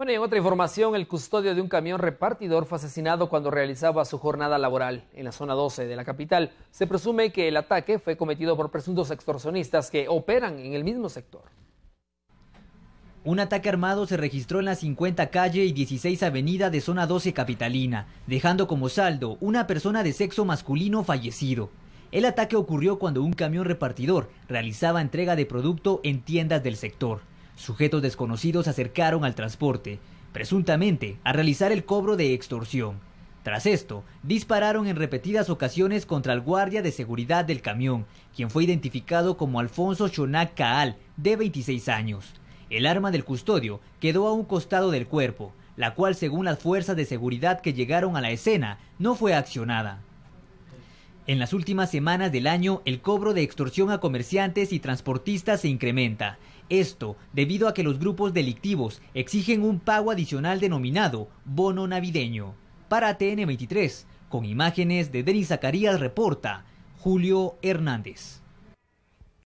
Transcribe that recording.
Bueno, y en otra información, el custodio de un camión repartidor fue asesinado cuando realizaba su jornada laboral en la zona 12 de la capital. Se presume que el ataque fue cometido por presuntos extorsionistas que operan en el mismo sector. Un ataque armado se registró en la 50 calle y 16 avenida de zona 12 capitalina, dejando como saldo una persona de sexo masculino fallecido. El ataque ocurrió cuando un camión repartidor realizaba entrega de producto en tiendas del sector. Sujetos desconocidos se acercaron al transporte, presuntamente a realizar el cobro de extorsión. Tras esto, dispararon en repetidas ocasiones contra el guardia de seguridad del camión, quien fue identificado como Alfonso Shonak Caal, de 26 años. El arma del custodio quedó a un costado del cuerpo, la cual según las fuerzas de seguridad que llegaron a la escena, no fue accionada. En las últimas semanas del año, el cobro de extorsión a comerciantes y transportistas se incrementa. Esto debido a que los grupos delictivos exigen un pago adicional denominado bono navideño. Para TN23, con imágenes de Denis Zacarías, reporta Julio Hernández.